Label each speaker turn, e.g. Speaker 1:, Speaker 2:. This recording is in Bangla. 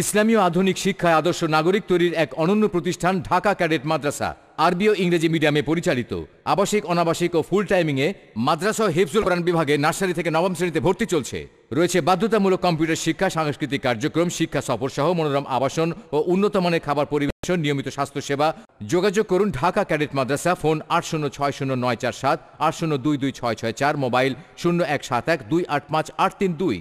Speaker 1: ইসলামীয় আধুনিক শিক্ষায় আদর্শ নাগরিক তৈরির এক অনন্য প্রতিষ্ঠান ঢাকা ক্যাডেট মাদ্রাসা আরবি ও ইংরেজি মিডিয়ামে পরিচালিত আবাসিক অনাবাসিক ও ফুল টাইমিংয়ে মাদ্রাসা ও হেফজুল কোরআন বিভাগে নার্সারি থেকে নবম শ্রেণীতে ভর্তি চলছে রয়েছে বাধ্যতামূলক কম্পিউটার শিক্ষা সাংস্কৃতিক কার্যক্রম শিক্ষা সফর সহ মনোরম আবাসন ও উন্নত মানের খাবার পরিবেশন নিয়মিত স্বাস্থ্যসেবা যোগাযোগ করুন ঢাকা ক্যাডেট মাদ্রাসা ফোন আট শূন্য ছয় শূন্য নয় চার সাত আট শূন্য দুই দুই ছয় ছয় চার মোবাইল শূন্য এক সাত এক দুই আট পাঁচ আট তিন দুই